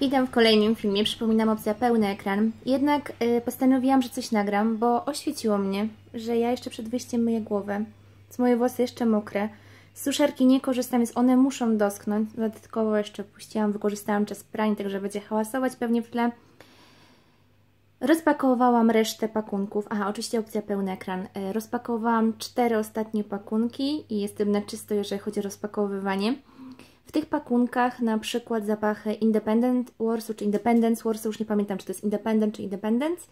Witam w kolejnym filmie, przypominam opcja pełny ekran. Jednak yy, postanowiłam, że coś nagram, bo oświeciło mnie, że ja jeszcze przed wyjściem myję głowę. Z moje włosy jeszcze mokre. Z suszarki nie korzystam, więc one muszą dosknąć. Dodatkowo jeszcze puściłam, wykorzystałam czas prań, także będzie hałasować pewnie w tle. Rozpakowałam resztę pakunków. Aha, oczywiście opcja pełny ekran. Y, rozpakowałam cztery ostatnie pakunki i jestem na czysto, jeżeli chodzi o rozpakowywanie. W tych pakunkach na przykład zapachy Independent Warsu czy Independence Warsu już nie pamiętam czy to jest Independent czy Independence,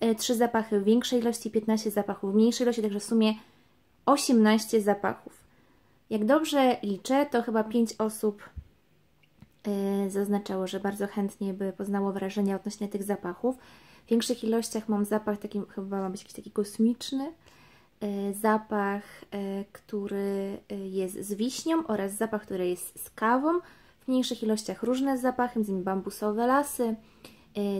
e, trzy zapachy w większej ilości, 15 zapachów w mniejszej ilości, także w sumie 18 zapachów. Jak dobrze liczę, to chyba 5 osób e, zaznaczało, że bardzo chętnie by poznało wrażenia odnośnie tych zapachów. W większych ilościach mam zapach taki, chyba ma być jakiś taki kosmiczny, E, zapach, e, który e, jest z wiśnią oraz zapach, który jest z kawą. W mniejszych ilościach różne zapachy, m.in. bambusowe lasy,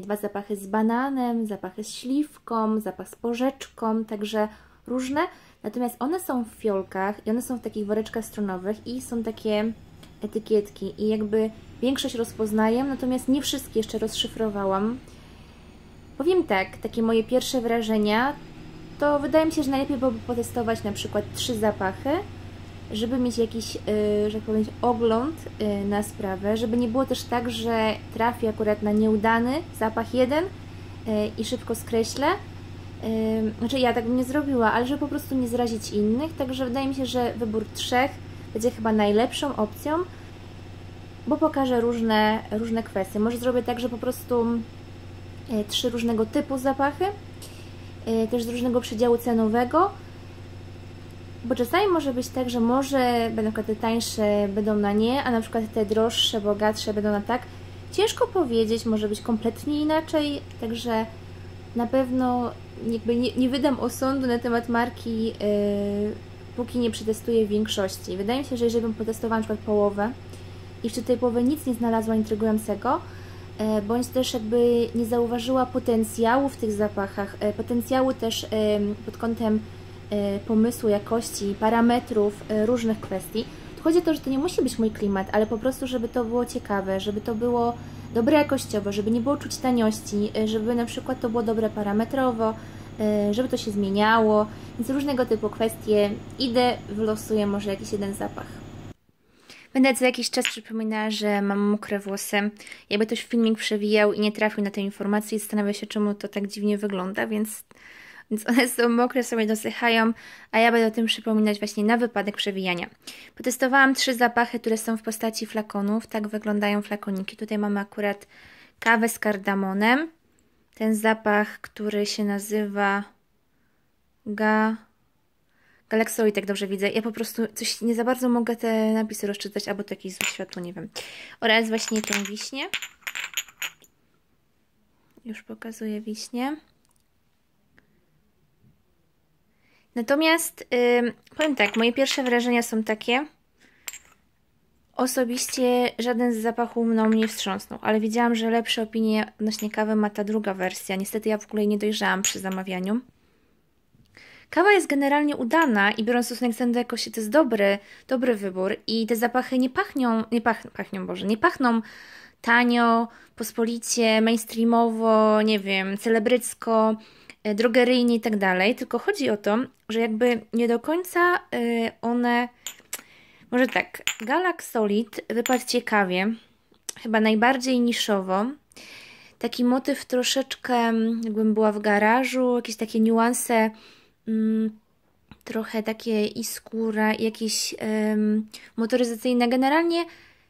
dwa zapachy z bananem, zapachy z śliwką, zapach z porzeczką, także różne. Natomiast one są w fiolkach i one są w takich woreczkach stronowych i są takie etykietki i jakby większość rozpoznaję, natomiast nie wszystkie jeszcze rozszyfrowałam. Powiem tak, takie moje pierwsze wrażenia to wydaje mi się, że najlepiej byłoby potestować na przykład trzy zapachy, żeby mieć jakiś, y, że tak powiem, ogląd y, na sprawę, żeby nie było też tak, że trafię akurat na nieudany zapach jeden y, i szybko skreślę. Znaczy ja tak bym nie zrobiła, ale żeby po prostu nie zrazić innych, także wydaje mi się, że wybór trzech będzie chyba najlepszą opcją, bo pokażę różne, różne kwestie. Może zrobię tak, że po prostu trzy różnego typu zapachy, Y, też z różnego przedziału cenowego, bo czasami może być tak, że może będą te tańsze będą na nie, a na przykład te droższe, bogatsze będą na tak. Ciężko powiedzieć, może być kompletnie inaczej, także na pewno jakby nie, nie wydam osądu na temat marki, yy, póki nie przetestuję większości. Wydaje mi się, że jeżeli bym potestowała na przykład połowę i przy tej połowie nic nie znalazła intrygującego, E, bądź też jakby nie zauważyła potencjału w tych zapachach, e, potencjału też e, pod kątem pomysłu, jakości, parametrów, różnych kwestii. Tu chodzi o to, że to nie musi być mój klimat, ale po prostu, żeby to było ciekawe, żeby to było dobre jakościowo, żeby nie było czuć taniości, żeby na przykład to było dobre parametrowo, żeby to się zmieniało, więc różnego typu kwestie. Idę, wylosuję może jakiś jeden zapach. Będę co jakiś czas przypominała, że mam mokre włosy. Jakby ktoś filmik przewijał i nie trafił na tę informację i zastanawia się, czemu to tak dziwnie wygląda, więc, więc one są mokre, sobie dosychają, a ja będę o tym przypominać właśnie na wypadek przewijania. Potestowałam trzy zapachy, które są w postaci flakonów. Tak wyglądają flakoniki. Tutaj mamy akurat kawę z kardamonem. Ten zapach, który się nazywa... Ga... Lexoli, tak dobrze widzę. Ja po prostu coś nie za bardzo mogę te napisy rozczytać, albo to jakieś złe światło, nie wiem. Oraz właśnie tę wiśnię. Już pokazuję wiśnie. Natomiast yy, powiem tak, moje pierwsze wrażenia są takie. Osobiście żaden z zapachów mną nie wstrząsnął, ale widziałam, że lepsze opinie odnośnie kawy ma ta druga wersja. Niestety ja w ogóle nie dojrzałam przy zamawianiu. Kawa jest generalnie udana i biorąc stosunek cen do jakości, to jest dobry, dobry wybór i te zapachy nie pachną nie pach, Boże, nie pachną tanio, pospolicie, mainstreamowo, nie wiem, celebrycko, e, drogeryjnie i tak dalej, tylko chodzi o to, że jakby nie do końca e, one... Może tak, Galax Solid wypadł ciekawie, chyba najbardziej niszowo. Taki motyw troszeczkę, jakbym była w garażu, jakieś takie niuanse Mm, trochę takie i skóra, jakieś um, motoryzacyjne. Generalnie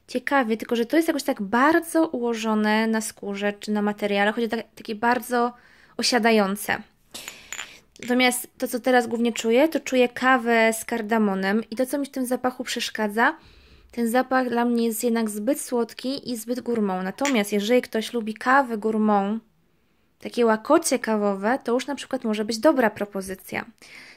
ciekawie, tylko że to jest jakoś tak bardzo ułożone na skórze czy na materiale, chodzi o tak, takie bardzo osiadające. Natomiast to, co teraz głównie czuję, to czuję kawę z kardamonem i to, co mi w tym zapachu przeszkadza, ten zapach dla mnie jest jednak zbyt słodki i zbyt gourmand. Natomiast jeżeli ktoś lubi kawę gourmand, takie łakocie kawowe, to już na przykład może być dobra propozycja.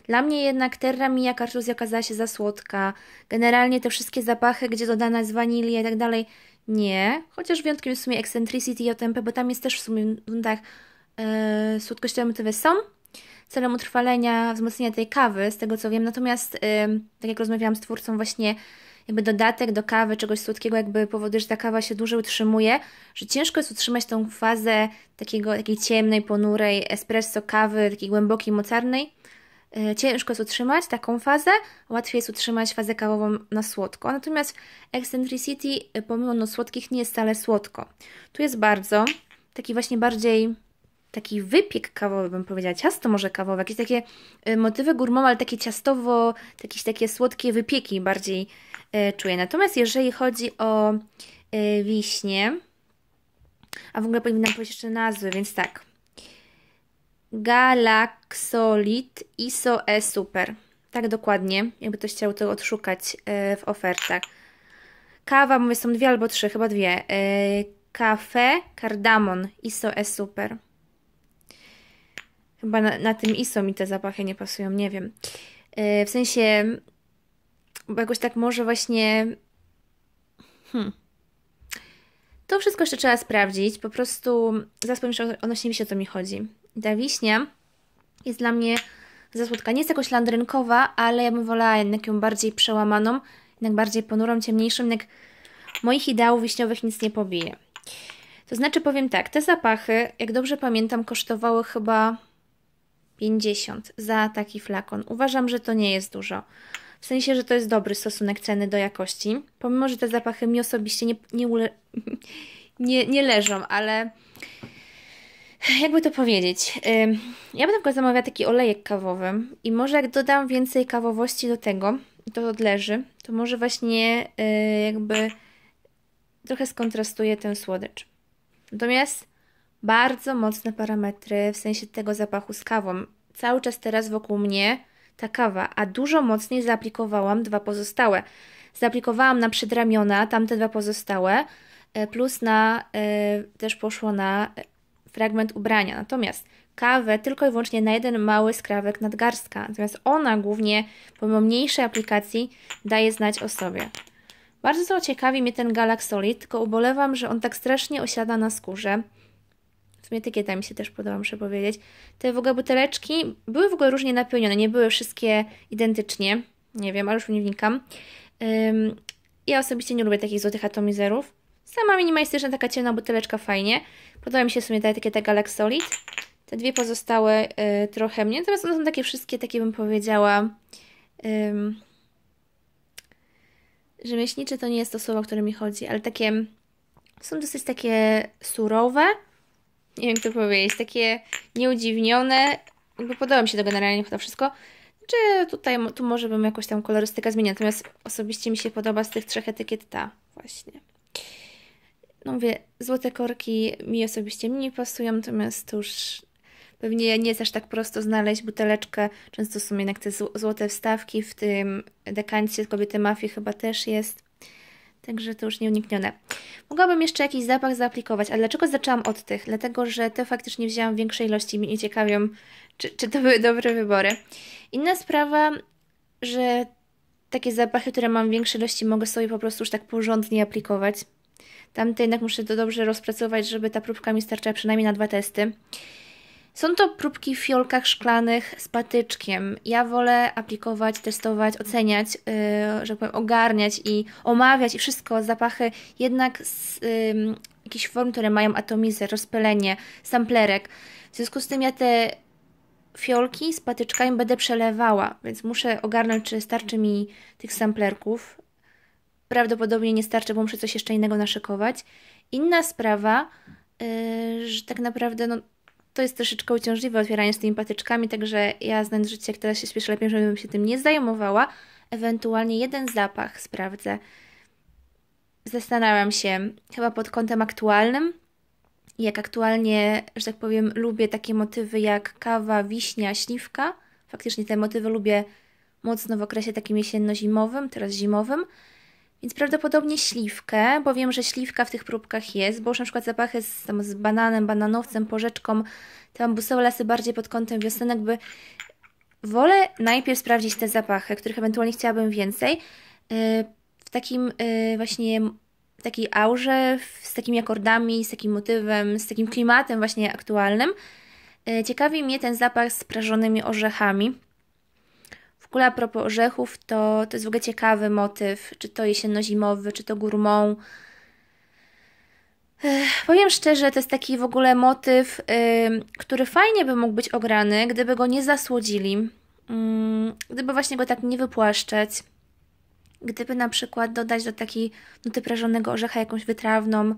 Dla mnie jednak terra mia kartuzja okazała się za słodka. Generalnie te wszystkie zapachy, gdzie dodana jest wanilia i tak dalej, nie. Chociaż wyjątkiem jest w sumie Eccentricity i OTMP, bo tam jest też w sumie tak yy, słodkościowe motywy są celem utrwalenia, wzmocnienia tej kawy, z tego co wiem. Natomiast, yy, tak jak rozmawiałam z twórcą właśnie jakby dodatek do kawy, czegoś słodkiego, jakby powoduje, że ta kawa się dłużej utrzymuje, że ciężko jest utrzymać tą fazę takiego, takiej ciemnej, ponurej espresso kawy, takiej głębokiej, mocarnej. E, ciężko jest utrzymać taką fazę, łatwiej jest utrzymać fazę kawową na słodko. Natomiast Eccentricity, e, pomimo no słodkich, nie jest wcale słodko. Tu jest bardzo, taki właśnie bardziej taki wypiek kawowy, bym powiedziała, ciasto może kawowe, jakieś takie e, motywy gourmet, ale takie ciastowo, jakieś takie słodkie wypieki bardziej E, czuję. Natomiast jeżeli chodzi o e, wiśnie, a w ogóle powinnam powiedzieć jeszcze nazwy, więc tak. Galaxolid ISO E Super. Tak dokładnie, jakby ktoś chciał to odszukać e, w ofertach. Kawa, mówię, są dwie albo trzy, chyba dwie. Kafe, kardamon, ISO E Super. Chyba na, na, tym ISO mi te zapachy nie pasują, nie wiem. W sensie bo jakoś tak może właśnie. Hmm. To wszystko jeszcze trzeba sprawdzić. Po prostu zaraz powiem jeszcze odnośnie wiśni, o co mi chodzi. Ta wiśnia jest dla mnie za słodka. Nie jest jakoś landrynkowa, ale ja bym wolała jednak ją bardziej przełamaną, jednak bardziej ponurą, ciemniejszą, jednak moich ideałów wiśniowych nic nie pobije. To znaczy powiem tak, te zapachy, jak dobrze pamiętam, kosztowały chyba 50 za taki flakon. Uważam, że to nie jest dużo w sensie, że to jest dobry stosunek ceny do jakości. Pomimo, że te zapachy mi osobiście nie, nie, ule... nie, nie leżą, ale jakby to powiedzieć, ja bym tylko zamawiała taki olejek kawowy i może jak dodam więcej kawowości do tego, to odleży, to może właśnie y, jakby trochę skontrastuje tę słodycz. Natomiast bardzo mocne parametry w sensie tego zapachu z kawą. Cały czas teraz wokół mnie ta kawa, a dużo mocniej zaaplikowałam dwa pozostałe. Zaaplikowałam na przedramiona tamte dwa pozostałe, e, plus na e, też poszło na e, fragment ubrania. Natomiast kawę tylko i wyłącznie na jeden mały skrawek nadgarstka. Natomiast ona głównie pomimo mniejszej aplikacji daje znać o sobie. Bardzo ciekawi mnie ten Galaxolid, tylko ubolewam, że on tak strasznie osiada na skórze. W sumie etykieta mi się też podoba, muszę powiedzieć. Te w ogóle buteleczki były w ogóle różnie napełnione, nie były wszystkie identycznie. Nie wiem, ale już nie wnikam. Um, ja osobiście nie lubię takich złotych atomizerów. Sama minimalistyczna, taka ciemna buteleczka, fajnie. Podoba mi się w sumie ta etykieta Galax Solid. Te dwie pozostałe y, trochę mnie. Natomiast one są takie wszystkie, takie bym powiedziała... Ym, rzemieślnicze to nie jest to słowo, o które mi chodzi, ale takie... Są dosyć takie surowe, nie wiem, jak to powiedzieć, takie nieudziwnione. Jakby podoba mi się to generalnie to wszystko. Czy tutaj, tu może bym jakoś tam kolorystykę zmieniła. Natomiast osobiście mi się podoba z tych trzech etykiet ta właśnie. No mówię, złote korki mi osobiście mniej pasują, natomiast już pewnie nie jest aż tak prosto znaleźć buteleczkę. Często są jednak te złote wstawki w tym dekancie kobiety mafii chyba też jest. Także to już nieuniknione. Mogłabym jeszcze jakiś zapach zaaplikować, ale dlaczego zaczęłam od tych? Dlatego, że te faktycznie wzięłam w większej ilości i mnie ciekawią, czy, czy to były dobre wybory. Inna sprawa, że takie zapachy, które mam w większej ilości, mogę sobie po prostu już tak porządnie aplikować. Tamte jednak muszę to dobrze rozpracować, żeby ta próbka mi starczyła przynajmniej na dwa testy. Są to próbki w fiolkach szklanych z patyczkiem. Ja wolę aplikować, testować, oceniać, yy, że powiem, ogarniać i omawiać i wszystko, zapachy jednak z yy, jakichś form, które mają atomizer, rozpylenie, samplerek. W związku z tym ja te fiolki z patyczkami będę przelewała, więc muszę ogarnąć, czy starczy mi tych samplerków. Prawdopodobnie nie starczy, bo muszę coś jeszcze innego naszykować. Inna sprawa, yy, że tak naprawdę no, to jest troszeczkę uciążliwe otwieranie z tymi patyczkami, także ja znając życie, jak teraz się śpieszę, lepiej, żebym się tym nie zajmowała. Ewentualnie jeden zapach sprawdzę. Zastanawiam się chyba pod kątem aktualnym, jak aktualnie, że tak powiem, lubię takie motywy jak kawa, wiśnia, śliwka. Faktycznie te motywy lubię mocno w okresie takim jesienno-zimowym, teraz zimowym. Więc prawdopodobnie śliwkę, bo wiem, że śliwka w tych próbkach jest, bo już na przykład zapachy z, tam, z bananem, bananowcem, porzeczką, tam te lasy bardziej pod kątem wiosenek, by wolę najpierw sprawdzić te zapachy, których ewentualnie chciałabym więcej, y, w takim y, właśnie w takiej aurze, z takimi akordami, z takim motywem, z takim klimatem właśnie aktualnym. Y, ciekawi mnie ten zapach z prażonymi orzechami ogóle a propos orzechów, to, to jest w ogóle ciekawy motyw, czy to jesienno-zimowy, czy to gourmand. powiem szczerze, to jest taki w ogóle motyw, yy, który fajnie by mógł być ograny, gdyby go nie zasłodzili, yy, gdyby właśnie go tak nie wypłaszczać, gdyby na przykład dodać do takiej nuty prażonego orzecha jakąś wytrawną,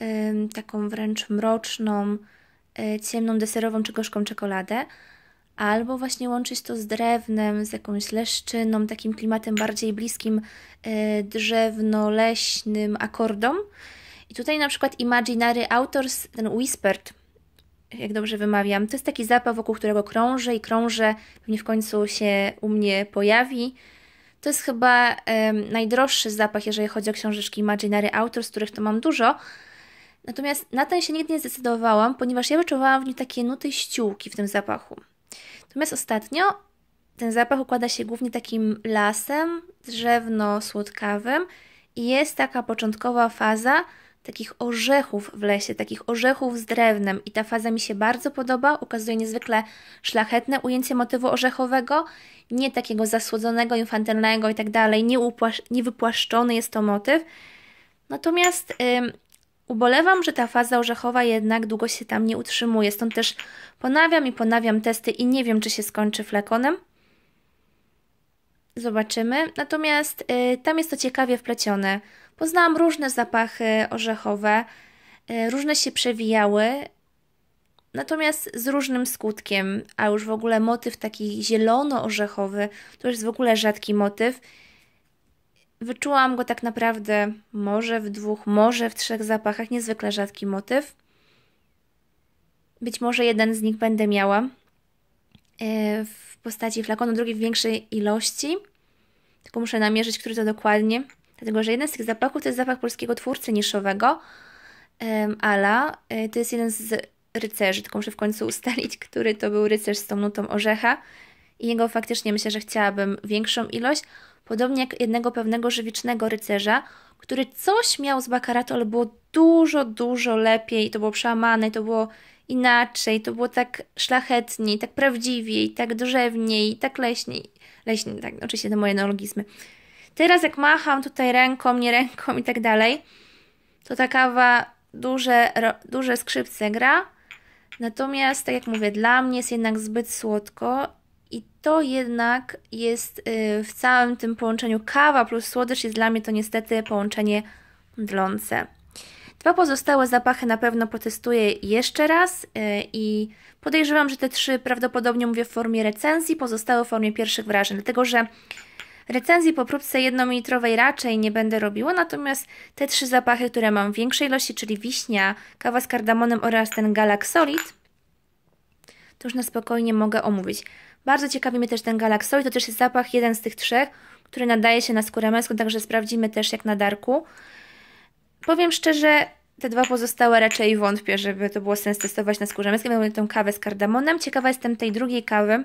yy, taką wręcz mroczną, y, ciemną, deserową czy gorzką czekoladę albo właśnie łączyć to z drewnem, z jakąś leszczyną, takim klimatem bardziej bliskim y, drzewno-leśnym akordom. I tutaj na przykład Imaginary Authors, ten Whispered, jak dobrze wymawiam, to jest taki zapach, wokół którego krążę i krążę, pewnie w końcu się u mnie pojawi. To jest chyba najdroższy zapach, jeżeli chodzi o książeczki Imaginary Authors, których to mam dużo. Natomiast na ten się nigdy nie zdecydowałam, ponieważ ja wyczuwałam w nim takie nuty ściółki w tym zapachu. Natomiast ostatnio ten zapach układa się głównie takim lasem, drzewno-słodkawym i jest taka początkowa faza takich orzechów w lesie, takich orzechów z drewnem i ta faza mi się bardzo podoba, ukazuje niezwykle szlachetne ujęcie motywu orzechowego, nie takiego zasłodzonego, infantylnego i tak dalej, nie wypłaszczony jest to motyw, natomiast... Yy, Ubolewam, że ta faza orzechowa jednak długo się tam nie utrzymuje, stąd też ponawiam i ponawiam testy i nie wiem, czy się skończy flekonem. Zobaczymy. Natomiast y, tam jest to ciekawie wplecione. Poznałam różne zapachy orzechowe, y, różne się przewijały, natomiast z różnym skutkiem, a już w ogóle motyw taki zielono-orzechowy, to już jest w ogóle rzadki motyw Wyczułam go tak naprawdę może w dwóch, może w trzech zapachach, niezwykle rzadki motyw. Być może jeden z nich będę miała e, w postaci flakonu, drugi w większej ilości. Tylko muszę namierzyć, który to dokładnie. Dlatego, że jeden z tych zapachów to jest zapach polskiego twórcy niszowego, Ala. E, to jest jeden z rycerzy, tylko muszę w końcu ustalić, który to był rycerz z tą nutą orzecha. I jego faktycznie myślę, że chciałabym większą ilość. Podobnie jak jednego pewnego żywicznego rycerza, który coś miał z Bakaratu, ale było dużo, dużo lepiej. To było przełamane, to było inaczej, to było tak szlachetniej, tak prawdziwiej, tak drzewniej, tak leśniej. Leśniej, tak, oczywiście to moje neologizmy. Teraz jak macham tutaj ręką, nie ręką i tak dalej, to ta kawa duże, duże skrzypce gra. Natomiast, tak jak mówię, dla mnie jest jednak zbyt słodko to jednak jest y, w całym tym połączeniu kawa plus słodycz jest dla mnie to niestety połączenie mdlące. Dwa pozostałe zapachy na pewno potestuję jeszcze raz y, i podejrzewam, że te trzy prawdopodobnie mówię w formie recenzji, pozostałe w formie pierwszych wrażeń, dlatego że recenzji po próbce jednomilitrowej raczej nie będę robiła, natomiast te trzy zapachy, które mam w większej ilości, czyli wiśnia, kawa z kardamonem oraz ten galak Solid, to już na spokojnie mogę omówić. Bardzo ciekawi mnie też ten galaksoid, to też jest zapach jeden z tych trzech, który nadaje się na skórę męską, także sprawdzimy też jak na darku. Powiem szczerze, te dwa pozostałe raczej wątpię, żeby to było sens testować na skórze męskiej. Mamy tą kawę z kardamonem. Ciekawa jestem tej drugiej kawy.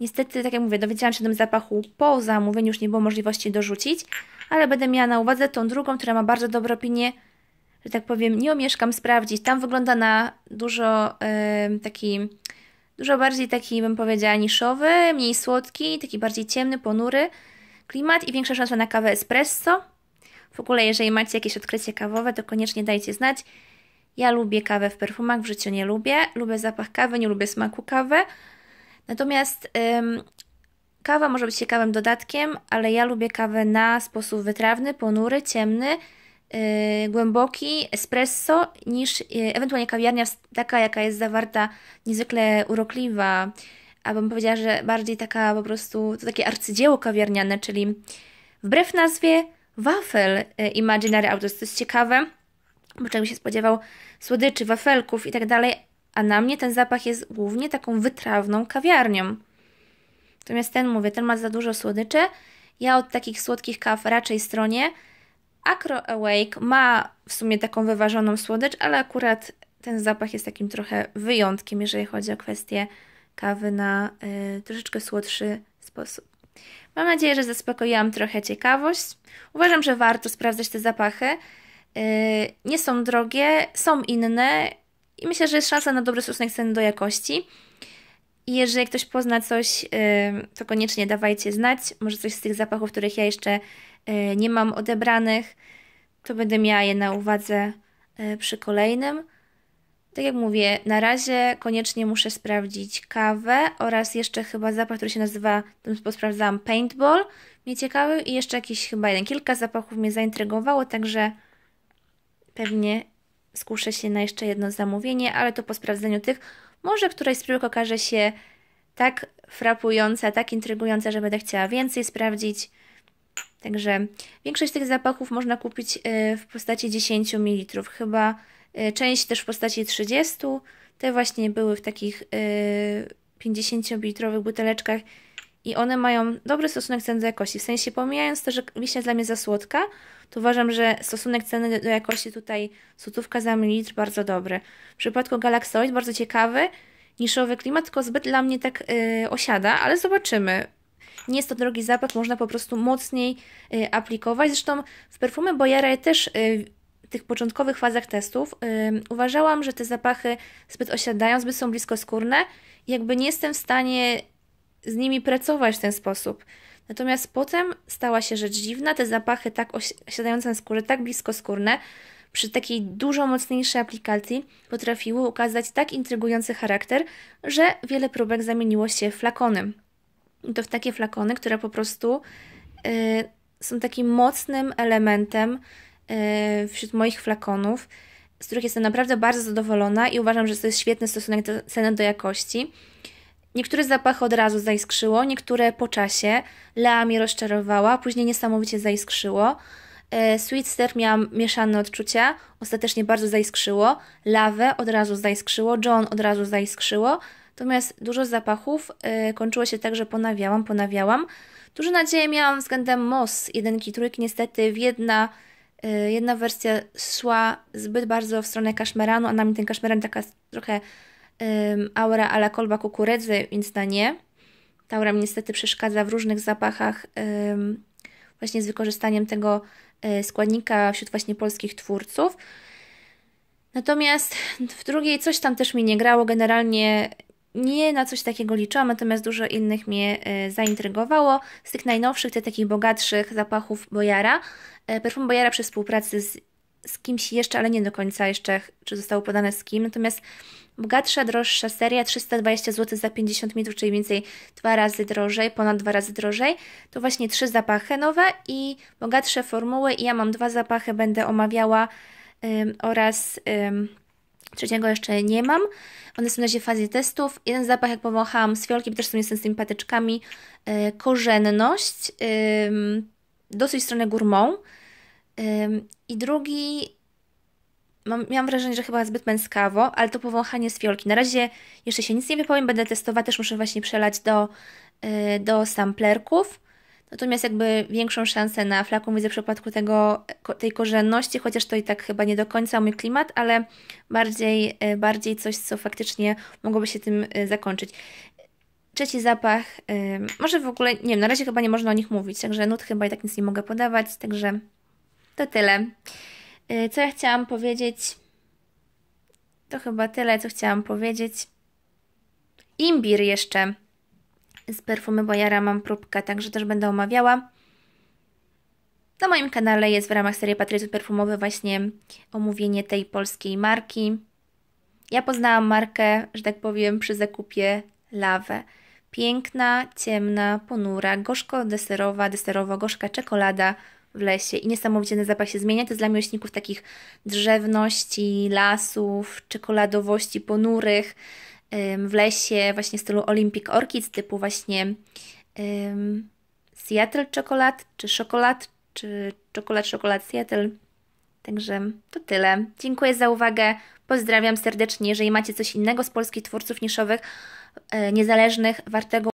Niestety, tak jak mówię, dowiedziałam się o tym zapachu po zamówieniu, już nie było możliwości dorzucić, ale będę miała na uwadze tą drugą, która ma bardzo dobre opinie, że tak powiem, nie omieszkam sprawdzić. Tam wygląda na dużo yy, taki Dużo bardziej taki, bym powiedziała, niszowy, mniej słodki, taki bardziej ciemny, ponury klimat i większa szansa na kawę espresso. W ogóle, jeżeli macie jakieś odkrycie kawowe, to koniecznie dajcie znać. Ja lubię kawę w perfumach, w życiu nie lubię. Lubię zapach kawy, nie lubię smaku kawy. Natomiast ym, kawa może być ciekawym dodatkiem, ale ja lubię kawę na sposób wytrawny, ponury, ciemny, Y, głęboki espresso niż y, ewentualnie kawiarnia taka, jaka jest zawarta niezwykle urokliwa, abym powiedziała, że bardziej taka po prostu, to takie arcydzieło kawiarniane, czyli wbrew nazwie wafel y, Imaginary Autos. To jest ciekawe, bo czegoś się spodziewał słodyczy, wafelków i tak dalej, a na mnie ten zapach jest głównie taką wytrawną kawiarnią. Natomiast ten, mówię, ten ma za dużo słodyczy. Ja od takich słodkich kaw raczej stronie, Acro Awake ma w sumie taką wyważoną słodycz, ale akurat ten zapach jest takim trochę wyjątkiem, jeżeli chodzi o kwestię kawy na y, troszeczkę słodszy sposób. Mam nadzieję, że zaspokoiłam trochę ciekawość. Uważam, że warto sprawdzać te zapachy. Y, nie są drogie, są inne i myślę, że jest szansa na dobry stosunek ceny do jakości. I jeżeli ktoś pozna coś, to koniecznie dawajcie znać. Może coś z tych zapachów, których ja jeszcze y, nie mam odebranych, to będę miała je na uwadze y, przy kolejnym. Tak jak mówię, na razie koniecznie muszę sprawdzić kawę oraz jeszcze chyba zapach, który się nazywa, tam sprawdzałam, paintball, mnie ciekawy i jeszcze jakiś chyba jeden. Kilka zapachów mnie zaintrygowało, także pewnie skuszę się na jeszcze jedno zamówienie, ale to po sprawdzeniu tych może któraś z prób okaże się tak frapująca, tak intrygująca, że będę chciała więcej sprawdzić. Także większość tych zapachów można kupić y, w postaci 10 ml, chyba y, część też w postaci 30. Te właśnie były w takich 50 y, ml buteleczkach i one mają dobry stosunek cen do jakości. W sensie pomijając to, że wiśnia dla mnie za słodka, to uważam, że stosunek ceny do jakości tutaj sutówka za mililitr bardzo dobry. W przypadku Galaxoid bardzo ciekawy, niszowy klimat, tylko zbyt dla mnie tak yy, osiada, ale zobaczymy. Nie jest to drogi zapach, można po prostu mocniej yy, aplikować. Zresztą w perfumy ja też yy, w tych początkowych fazach testów yy, uważałam, że te zapachy zbyt osiadają, zbyt są blisko skórne. Jakby nie jestem w stanie z nimi pracować w ten sposób. Natomiast potem stała się rzecz dziwna, te zapachy tak osiadające na skórze, tak blisko skórne, przy takiej dużo mocniejszej aplikacji potrafiły ukazać tak intrygujący charakter, że wiele próbek zamieniło się w flakony. I to w takie flakony, które po prostu yy, są takim mocnym elementem yy, wśród moich flakonów, z których jestem naprawdę bardzo zadowolona i uważam, że to jest świetny stosunek do, ceny do jakości. Niektóre zapachy od razu zaiskrzyło, niektóre po czasie. Lea mnie rozczarowała, później niesamowicie zaiskrzyło. E, Sweetster miałam mieszane odczucia, ostatecznie bardzo zaiskrzyło. Lawę od razu zaiskrzyło, John od razu zaiskrzyło. Natomiast dużo zapachów e, kończyło się tak, że ponawiałam, ponawiałam. Duże nadzieje miałam względem MOS jedynki, trójki. Niestety jedna, e, jedna wersja szła zbyt bardzo w stronę kaszmeranu, a na mnie ten kaszmeran taka trochę um, aura ala kolba kukurydzy więc na Ta aura mi niestety przeszkadza w różnych zapachach um, właśnie z wykorzystaniem tego um, składnika wśród właśnie polskich twórców. Natomiast w drugiej coś tam też mi nie grało. Generalnie nie na coś takiego liczyłam, natomiast dużo innych mnie e, zaintrygowało. Z tych najnowszych, tych takich bogatszych zapachów Bojara. E, perfum Bojara przy współpracy z, z kimś jeszcze, ale nie do końca jeszcze, czy zostało podane z kim. Natomiast Bogatsza, droższa seria 320 zł za 50 metrów, czyli więcej dwa razy drożej, ponad dwa razy drożej. To właśnie trzy zapachy nowe i bogatsze formuły. I ja mam dwa zapachy, będę omawiała ym, oraz ym, trzeciego jeszcze nie mam. One są na razie w fazie testów. Jeden zapach, jak powąchałam z fiolki, też są jestem z tymi patyczkami, yy, korzenność, yy, dosyć stronę gourmand. Yy, I drugi mam, miałam wrażenie, że chyba zbyt męskawo, ale to powąchanie z fiolki. Na razie jeszcze się nic nie wypowiem, będę testować. też muszę właśnie przelać do, yy, do samplerków. Natomiast jakby większą szansę na flaku widzę w przypadku tego, tej korzenności, chociaż to i tak chyba nie do końca mój klimat, ale bardziej, y, bardziej coś, co faktycznie mogłoby się tym y, zakończyć. Trzeci zapach, y, może w ogóle, nie wiem, na razie chyba nie można o nich mówić, także nut chyba i tak nic nie mogę podawać, także to tyle. Y, co ja chciałam powiedzieć? To chyba tyle, co chciałam powiedzieć. Imbir jeszcze z perfumy Bojara mam próbkę, także też będę omawiała. Na moim kanale jest w ramach serii Patryców Perfumowy właśnie omówienie tej polskiej marki. Ja poznałam markę, że tak powiem, przy zakupie lawę. Piękna, ciemna, ponura, gorzko-deserowa, deserowo-gorzka czekolada – w lesie i niesamowicie ten zapach się zmienia. To jest dla miłośników takich drzewności, lasów, czekoladowości ponurych w lesie, właśnie w stylu Olympic Orchids typu właśnie Seattle czekolad, czy szokolad, czy czekolad, szokolad Seattle. Także to tyle. Dziękuję za uwagę. Pozdrawiam serdecznie. Jeżeli macie coś innego z polskich twórców niszowych, e, niezależnych, wartego